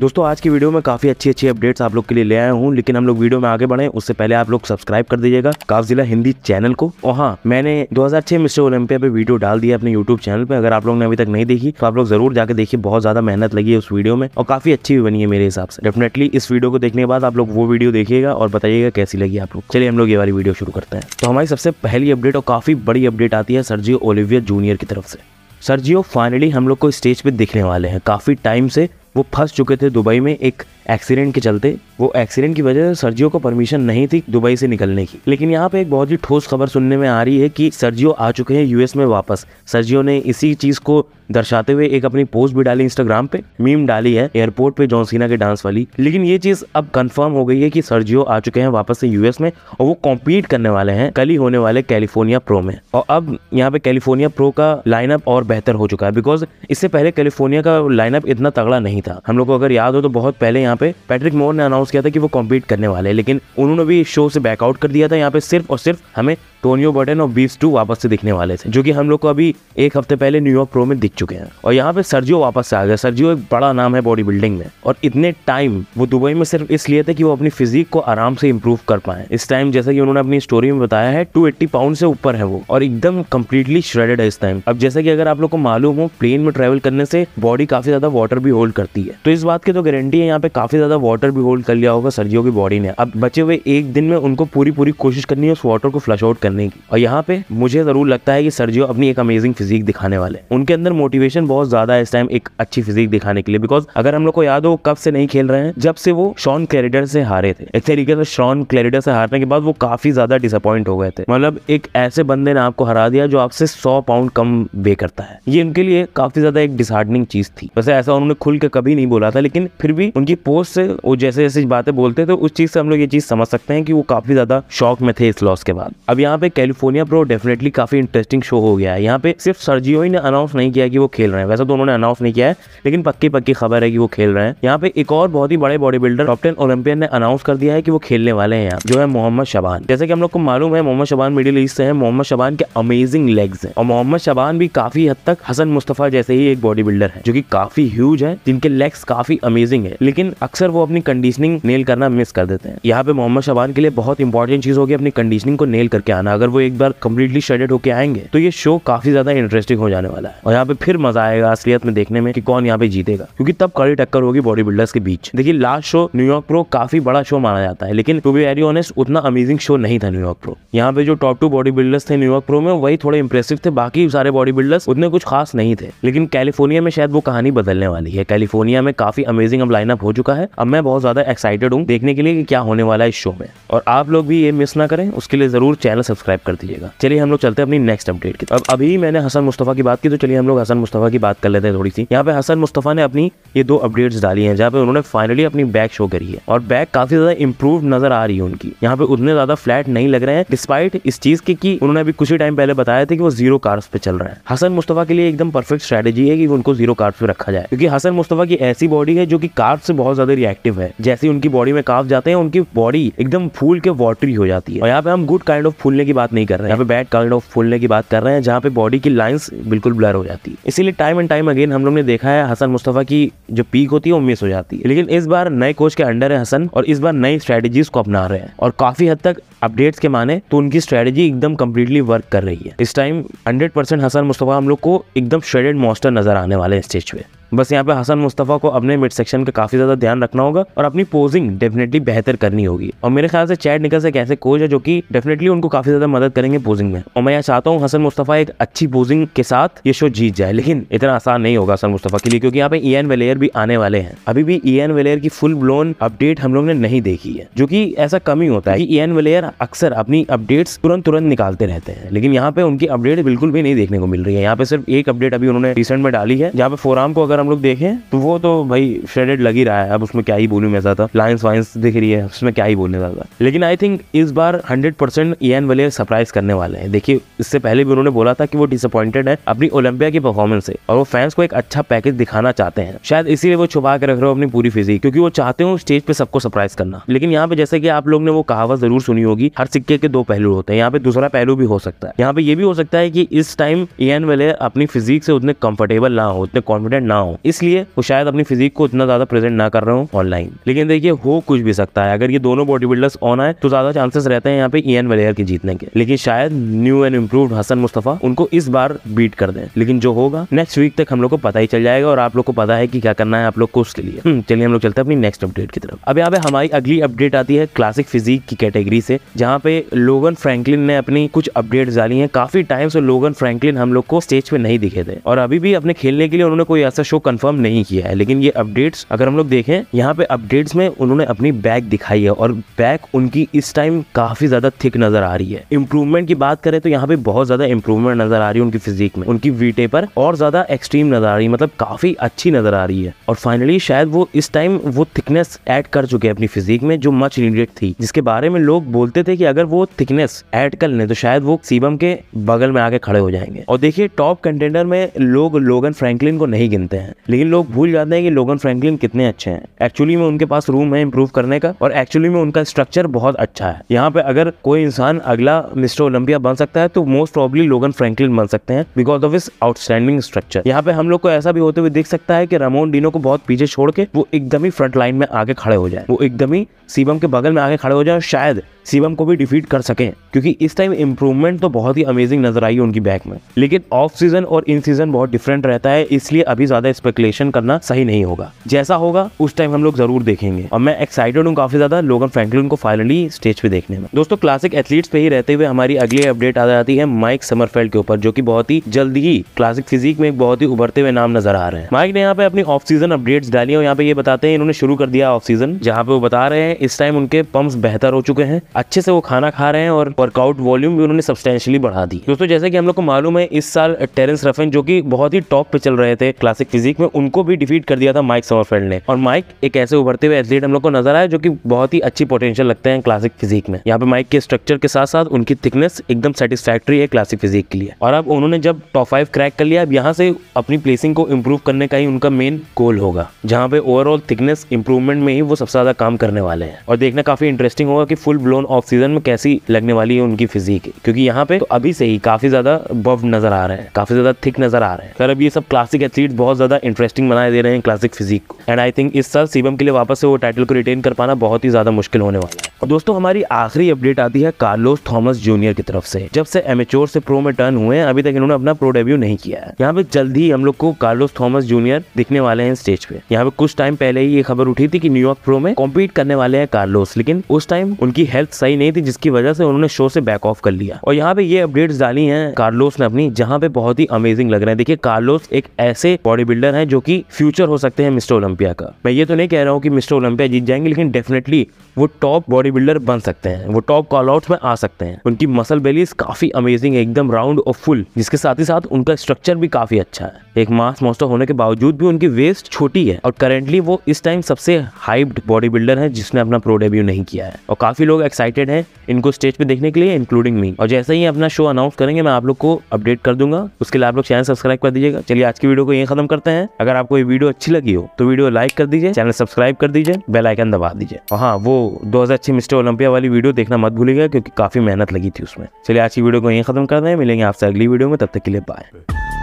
दोस्तों आज की वीडियो में काफ़ी अच्छी अच्छी अपडेट्स आप लोग के लिए ले आया हूँ लेकिन हम लोग वीडियो में आगे बढ़े उससे पहले आप लोग सब्सक्राइब कर दीजिएगा काफजिला हिंदी चैनल को और हाँ मैंने 2006 मिस्टर ओलंपिया पे वीडियो डाल दिया अपने यूट्यूब चैनल पे अगर आप लोग ने अभी तक नहीं देखी तो आप लोग जरूर जाकर देखिए बहुत ज्यादा मेहनत लगी है उस वीडियो में और काफी अच्छी भी बनी है मेरे हिसाब से डेफिनेटली इस वीडियो को देखने के बाद आप लोग वो वीडियो देखिएगा और बताइएगा कैसी लगी आप लोग चलिए हम लोग ये वाली वीडियो शुरू करते हैं तो हमारी सबसे पहली अपडेट और काफी बड़ी अपडेट आती है सरजियो ओलिविया जूनियर की तरफ से सरजियो फाइनली हम लोग को स्टेज पे दिखने वाले हैं काफ़ी टाइम से वो फंस चुके थे दुबई में एक एक्सीडेंट के चलते वो एक्सीडेंट की वजह से सर्जियो को परमिशन नहीं थी दुबई से निकलने की लेकिन यहाँ पे एक बहुत ही ठोस खबर सुनने में आ रही है कि सर्जियो आ चुके हैं यूएस में वापस सर्जियो ने इसी चीज़ को दर्शाते हुए एक अपनी पोस्ट भी डाली इंस्टाग्राम पे मीम डाली है एयरपोर्ट पे जॉन सीना के डांस वाली लेकिन ये चीज अब कंफर्म हो गई है कि सर्जियो आ चुके हैं वापस से यूएस में और वो कॉम्पीट करने वाले हैं कल ही होने वाले कैलिफोर्निया प्रो में और अब यहाँ पे कैलिफोर्निया प्रो का लाइनअप और बेहतर हो चुका है बिकॉज इससे पहले कैलिफोर्निया का लाइनअप इतना तगड़ा नहीं था हम लोग को अगर याद हो तो बहुत पहले यहाँ पे पैट्रिक मोर ने अनाउंस किया था कि वो कॉम्पीट करने वाले हैं लेकिन उन्होंने भी शो से बैकआउट कर दिया था यहाँ पे सिर्फ और सिर्फ हमें टोनियो बटन और बीस टू वापस से दिखने वाले थे जो कि हम लोग को अभी एक हफ्ते पहले न्यूयॉर्क प्रो में दिख जीत चुके हैं और यहाँ पे सर्जियो वापस आ गया सर्जियो एक बड़ा नाम है बॉडी बिल्डिंग में और इतने टाइम वो दुबई में सिर्फ इसलिए थे कि वो अपनी फिजिक को आराम से इम्प्रूव कर पाए इस टाइम जैसे कि उन्होंने अपनी स्टोरी में बताया है टू एट्टी पाउंड से ऊपर है वो और एकदम कम्प्लीटली श्रेडेड है इस टाइम अब जैसे कि अगर आप लोग को मालूम हो प्लेन में ट्रेवल करने से बॉडी काफी ज्यादा वाटर भी होल्ड करती है तो इस बात की तो गारंटी है यहाँ पे काफी ज्यादा वाटर भी होल्ड कर लिया होगा सर्जियो की बॉडी ने अब बचे हुए एक दिन में उनको पूरी पूरी कोशिश करनी है उस वाटर को फ्लश आउट करने की और यहाँ पे मुझे जरूर लगता है कि सर्जियो अपनी एक अमेजिंग फिजिक दिखाने वाले उनके अंदर मोटिवेशन बहुत ज़्यादा है इस टाइम एक अच्छी फिजिक दिखाने के लिए बिकॉज अगर हम लोग को याद हो कब से नहीं खेल रहे हैं जब से वो शॉन क्लेरिडर से हारे थे एक तरीके से शॉन क्लेरिडर से हारने के बाद वो काफ़ी ज़्यादा डिसअपॉइंट हो गए थे मतलब एक ऐसे बंदे ने आपको हरा दिया जो आपसे सौ पाउंड कम वे करता है ये उनके लिए काफ़ी ज़्यादा एक डिसहार्डनिंग चीज़ थी वैसे ऐसा उन्होंने खुल के कभी नहीं बोला था लेकिन फिर भी उनकी पोस्ट से वो जैसे जैसे बातें बोलते थे उस चीज़ से हम लोग ये चीज़ समझ सकते हैं कि वो काफ़ी ज़्यादा शॉक में थे इस लॉस के बाद अब यहाँ पे कैलिफोर्निया प्रो डेफिनेटली काफ़ी इंटरेस्टिंग शो हो गया है यहाँ पे सिर्फ सर्जियो ही ने अनाउंस नहीं किया कि वो खेल रहे हैं वैसे तो उन्होंने अनाउंस नहीं किया है लेकिन पक्की पक्की खबर है कि वो खेल रहे हैं यहाँ पे एक और बहुत ही बड़े बॉडी बिल्डर कैप्टन ओलंपियन ने अनाउंस कर दिया है कि वो खेलने वाले हैं यहाँ जो है मोहम्मद शबान जैसे कि हम लोग को मालूम है मोहम्मद शबान मिडिल ईस्ट से है मोहम्मद शबान के अमेजिंग लेग्स है और मोहम्मद शबान भी काफी हद तक हसन मुस्तफा जैसे ही एक बॉडी बिल्डर है जो की काफी ह्यूज है जिनके लेग्स काफी अमेजिंग है लेकिन अक्सर वो अपनी कंडीशनिंग नेल करना मिस कर देते हैं यहाँ पे मोहम्मद शबान के लिए बहुत इंपॉर्टेंट चीज होगी अपनी कंडीशनिंग को नेल करके आना अगर वो एक बार कंप्लीटली शेडेड होकर आएंगे तो ये शो काफी ज्यादा इंटरेस्टिंग हो जाने वाला है और यहाँ पे फिर मजा आएगा असलियत में देखने में कि कौन यहाँ पे जीतेगा क्योंकि तब कड़ी टक्कर होगी बॉडी बिल्डर्स के बीच देखिए लास्ट शो न्यूयॉर्क प्रो काफी बड़ा शो माना जाता है लेकिन टू बी वेरी ऑनेस्ट उतना अमेजिंग शो नहीं था न्यूयॉर्क प्रो यहाँ पे जो टॉप टू बॉडी बिल्डर्स थे न्यूयॉर्क प्रो में वही थोड़े इंप्रेसिव थे बाकी सारे बॉडी बिल्डर्स उतने कुछ खास नहीं थे लेकिन कैलिफोर्निया में शायद वो कहानी बदलने वाली है कैलिफोर्निया में काफी अमेजिंग अब लाइनअप हो चुका है अब मैं बहुत ज्यादा एक्साइटेड हूँ देखने के लिए कि क्या होने वाला है इस शो में और आप लोग भी ये मिस ना करें उसके लिए जरूर चैनल सब्सक्राइब कर दीजिएगा चलिए हम लोग चलते हैं अपनी नेक्स्ट अपडेट की अब अभी मैंने हसन मुस्तफा की बात की तो चलिए हम लोग हसन हसन मुस्तफ़ा की बात कर लेते हैं थोड़ी सी यहाँ पे हसन मुस्तफ़ा ने अपनी ये दो अपडेट्स डाली हैं जहाँ पे उन्होंने फाइनली अपनी बैक शो करी है और बैक काफी ज्यादा इंप्रूव नजर आ रही है उनकी यहाँ पे उतने ज्यादा फ्लैट नहीं लग रहे हैं डिस्पाइट इस चीज के की उन्होंने अभी कुछ ही टाइम पहले बताया था कि वो जीरो कार्स पे चल रहे हैं हसन मुस्तफ़ा के लिए एकदम परफेक्ट स्ट्रेटेजी है कि उनको जीरो कार्स पे रखा जाए क्योंकि हसन मुस्तफ़ा की ऐसी बॉडी है जो की कार्स से बहुत ज्यादा रिएक्टिव है जैसे उनकी बॉडी में काफ जाते हैं उनकी बॉडी एकदम फूल के वॉटरी हो जाती है और यहाँ पे हम गुड काइंड ऑफ फूलने की बात नहीं कर रहे हैं यहाँ पे बैड काइंड ऑफ फूलने की बात कर रहे हैं जहाँ पे बॉडी की लाइन्स बिल्कुल ब्लर हो जाती है इसीलिए टाइम एंड टाइम अगेन हम लोग ने देखा है हसन मुस्तफ़ा की जो पीक होती है वो मिस हो जाती है लेकिन इस बार नए कोच के अंडर है हसन और इस बार नई स्ट्रेटेजी को अपना रहे हैं और काफ़ी हद तक अपडेट्स के माने तो उनकी स्ट्रेटेजी एकदम कम्प्लीटली वर्क कर रही है इस time hundred percent Hassan Mustafa हम लोग को एकदम श्रेडेड मॉस्टर नजर आने वाले हैं स्टेज पे बस यहाँ पे हसन मुस्तफ़ा को अपने मिड सेक्शन का काफ़ी ज़्यादा ध्यान रखना होगा और अपनी पोजिंग डेफिनेटली बेहतर करनी होगी और मेरे ख्याल से चैट निकल एक ऐसे कोच है जो कि डेफिनेटली उनको काफ़ी ज़्यादा मदद करेंगे पोजिंग में और मैं यहाँ चाहता हूँ हसन मुस्तफ़ा एक अच्छी पोजिंग के साथ ये शो जीत जाए लेकिन इतना आसान नहीं होगा हसन मुस्तफ़ा के लिए क्योंकि यहाँ पे ई एन वेलेयर भी आने वाले हैं अभी भी ई एन वेलेयर की फुल ब्लोन अपडेट हम लोग ने नहीं देखी है जो की ऐसा कमी होता है की ई एन वेलेयर अक्सर अपनी अपडेट तुरंत तुरंत निकालते रहते हैं लेकिन यहाँ पे उनकी अपडेट बिल्कुल भी नहीं देखने को मिल रही है यहाँ पे सिर्फ एक अपडेट अभी उन्होंने रिसेंट में डाली है जहाँ पे फोराम को अगर हम लोग देखें तो वो तो भाई श्रेडेड लग ही रहा है अब उसमें क्या ही बोलू मैं ज़्यादा लाइन्स वाइन्स दिख रही है उसमें क्या ही बोलने ज़्यादा लेकिन आई थिंक इस बार हंड्रेड परसेंट एन वाले सरप्राइज करने वाले हैं देखिए इससे पहले भी उन्होंने बोला था कि वो डिसअपॉइंटेड है अपनी ओलंपिया की परफॉर्मेंस से और वो फैंस को एक अच्छा पैकेज दिखाना चाहते हैं शायद इसीलिए वो छुपा के रख रहे हो अपनी पूरी फिजिक क्योंकि वो चाहते हो स्टेज पे सबको सरप्राइज करना लेकिन यहाँ पे जैसे कि आप लोग ने वो कहावत जरूर सुनी होगी हर सिक्के के दो पहलू होते हैं यहाँ पे दूसरा पहलू भी हो सकता है यहाँ पे ये भी हो सकता है कि इस टाइम एन वाले अपनी फिजिक से उतने कंफर्टेबल ना हो उतने कॉन्फिडेंट ना हो हूँ इसलिए वो शायद अपनी फिजिक को इतना ज्यादा प्रेजेंट ना कर रहा हूँ ऑनलाइन लेकिन देखिए हो कुछ भी सकता है अगर ये दोनों बॉडी बिल्डर्स ऑन आए तो ज्यादा चांसेस रहते हैं यहाँ पे ई एन वलेयर के जीतने के लेकिन शायद new and improve Hassan Mustafa उनको इस बार बीट कर दें लेकिन जो होगा नेक्स्ट वीक तक हम लोग को पता ही चल जाएगा और आप लोग को पता है कि क्या करना है आप लोग को उसके लिए हम्म, चलिए हम लोग चलते हैं अपनी नेक्स्ट अपडेट की तरफ अब यहाँ पे हमारी अगली अपडेट आती है क्लासिक फिजिक की कैटेगरी से जहाँ पे लोगन फ्रैंकलिन ने अपनी कुछ अपडेट डाली है काफी टाइम से लोगन फ्रैंकलिन हम लोग को स्टेज पे नहीं दिखे थे और अभी भी अपने खेलने के लिए उन्होंने कोई ऐसा शो कंफर्म नहीं किया है लेकिन ये अपडेट्स अगर हम लोग देखें यहाँ पे अपडेट्स में उन्होंने अपनी बैक दिखाई है और बैक उनकी इस टाइम काफी ज्यादा थिक नजर आ रही है इंप्रूवमेंट की बात करें तो यहाँ पे बहुत ज्यादा इंप्रूवमेंट नजर आ रही है उनकी फिजिक में उनकी वीटे पर और ज्यादा एक्सट्रीम नजर आ रही है मतलब काफी अच्छी नजर आ रही है और फाइनली शायद वो इस टाइम वो थिकनेस एड कर चुके हैं अपनी फिजिक में जो मच नीडेड थी जिसके बारे में लोग बोलते थे कि अगर वो थिकनेस एड कर लें तो शायद वो सीबम के बगल में आके खड़े हो जाएंगे और देखिए टॉप कंटेंडर में लोग लोगन फ्रैंकलिन को नहीं गिनते हैं हैं लेकिन लोग भूल जाते हैं कि लोगन फ्रैंकलिन कितने अच्छे हैं एक्चुअली में उनके पास रूम है इम्प्रूव करने का और एक्चुअली में उनका स्ट्रक्चर बहुत अच्छा है यहाँ पे अगर कोई इंसान अगला मिस्टर ओलंपिया बन सकता है तो मोस्ट प्रॉब्ली लोगन फ्रैंकलिन बन सकते हैं बिकॉज ऑफ इस आउटस्टैंडिंग स्ट्रक्चर यहाँ पे हम लोग को ऐसा भी होते हुए दिख सकता है कि रमोन डीनो को बहुत पीछे छोड़ के वो एकदम ही फ्रंट लाइन में आगे खड़े हो जाए वो एकदम ही सीबम के बगल में आगे खड़े हो जाए शायद शिवम को भी डिफीट कर सके क्योंकि इस टाइम इम्प्रूवमेंट तो बहुत ही अमेजिंग नजर आई उनकी बैक में लेकिन ऑफ सीजन और इन सीजन बहुत डिफरेंट रहता है इसलिए अभी ज्यादा स्पेकुलेशन करना सही नहीं होगा जैसा होगा उस टाइम हम लोग जरूर देखेंगे और मैं एक्साइटेड हूँ काफी ज्यादा लोगन फ्रेंकलिन को फाइनली स्टेज पे देखने में दोस्तों क्लासिक एथलीट्स पे ही रहते हुए हमारी अगली अपडेट आ जाती है माइक समरफेल्ड के ऊपर जो की बहुत ही जल्द ही क्लासिक फिजिक में एक बहुत ही उभरते हुए नाम नजर आ रहे हैं माइक ने यहाँ पे अपनी ऑफ सीजन अपडेट डाली और यहाँ पे ये बताते हैं इन्होंने शुरू कर दिया ऑफ सीजन जहाँ पे वो बता रहे हैं इस टाइम उनके पंप्स बेहतर हो चुके हैं अच्छे से वो खाना खा रहे हैं और वर्कआउट वॉल्यूम भी उन्होंने सब्सटेंशियली बढ़ा दी दोस्तों जैसे कि हम लोग को मालूम है इस साल टेरेंस रफेन जो कि बहुत ही टॉप पे चल रहे थे क्लासिक फिजिक में उनको भी डिफीट कर दिया था माइक समरफेल्ड ने और माइक एक ऐसे उभरते हुए एथलीट हम लोग को नजर आया जो कि बहुत ही अच्छी पोटेंशियल लगते हैं क्लासिक फिजिक में यहाँ पे माइक के स्ट्रक्चर के साथ साथ उनकी थिकनेस एकदम सेटिस्फैक्ट्री है क्लासिक फिजिक के लिए और अब उन्होंने जब टॉप फाइव क्रैक कर लिया अब यहाँ से अपनी प्लेसिंग को इम्प्रूव करने का ही उनका मेन गोल होगा जहाँ पे ओवरऑल थिकनेस इंप्रूवमेंट में ही वो सबसे ज्यादा काम करने वाले हैं और देखना काफी इंटरेस्टिंग होगा कि फुल ब्लोन डाउन ऑक्सीजन में कैसी लगने वाली है उनकी फिजिक क्योंकि यहाँ पे तो अभी से ही काफी ज्यादा बव नजर आ रहे हैं काफी ज्यादा थिक नजर आ रहे हैं सर अब ये सब क्लासिक एथलीट बहुत ज्यादा इंटरेस्टिंग बनाए दे रहे हैं क्लासिक फिजिक को एंड आई थिंक इस साल सीबम के लिए वापस से वो टाइटल को रिटेन कर पाना बहुत ही ज्यादा मुश्किल होने वाला है और दोस्तों हमारी आखिरी अपडेट आती है कार्लोस थॉमस जूनियर की तरफ से जब से एमेच्योर से प्रो में टर्न हुए हैं अभी तक इन्होंने अपना प्रो डेब्यू नहीं किया है यहाँ पे जल्द ही हम लोग को कार्लोस थॉमस जूनियर दिखने वाले हैं स्टेज पे यहाँ पे कुछ टाइम पहले ही ये खबर उठी थी कि न्यूयॉर्क प्रो में कॉम्पीट करने वाले हैं कार्लोस लेकिन उस टाइम उनकी हेल्थ सही नहीं थी जिसकी वजह से उन्होंने शो से बैक ऑफ कर लिया और यहाँ पे ये अपडेट डाली है कार्लोस ने अपनी जहाँ पे बहुत ही अमेजिंग लग रहे हैं देखिये कार्लोस एक ऐसे बॉडी बिल्डर है जो की फ्यूचर हो सकते हैं मिस्टर ओलंपिया का मैं ये तो नहीं कह रहा हूँ की मिस्टर ओलंपिया जीत जाएंगे लेकिन डेफिनेटली वो टॉप बॉडी बॉडी बिल्डर बन सकते हैं वो टॉप कॉल आउट में आ सकते हैं उनकी मसल बेलीज काफी अमेजिंग है एकदम राउंड और फुल जिसके साथ ही साथ उनका स्ट्रक्चर भी काफी अच्छा है एक मास मोस्टर होने के बावजूद भी उनकी वेस्ट छोटी है और करेंटली वो इस टाइम सबसे हाइप्ड बॉडी बिल्डर है जिसने अपना प्रो डेब्यू नहीं किया है और काफी लोग एक्साइटेड है इनको स्टेज पे देखने के लिए इंक्लूडिंग मी और जैसे ही अपना शो अनाउंस करेंगे मैं आप लोग को अपडेट कर दूंगा उसके लिए आप लोग चैनल सब्सक्राइब कर दीजिएगा चलिए आज की वीडियो को यही खत्म करते हैं अगर आपको ये वीडियो अच्छी लगी हो तो वीडियो लाइक कर दीजिए चैनल सब्सक्राइब कर दीजिए बेल आइकन दबा दीजिए हाँ वो दो हजार अच्छी मिस्टर ओलंपिया वाली वीडियो देखना मत भूलिएगा क्योंकि काफ़ी मेहनत लगी थी उसमें चलिए आज की वीडियो को यही खत्म कर हैं मिलेंगे आपसे अगली वीडियो में तब तक के लिए बाय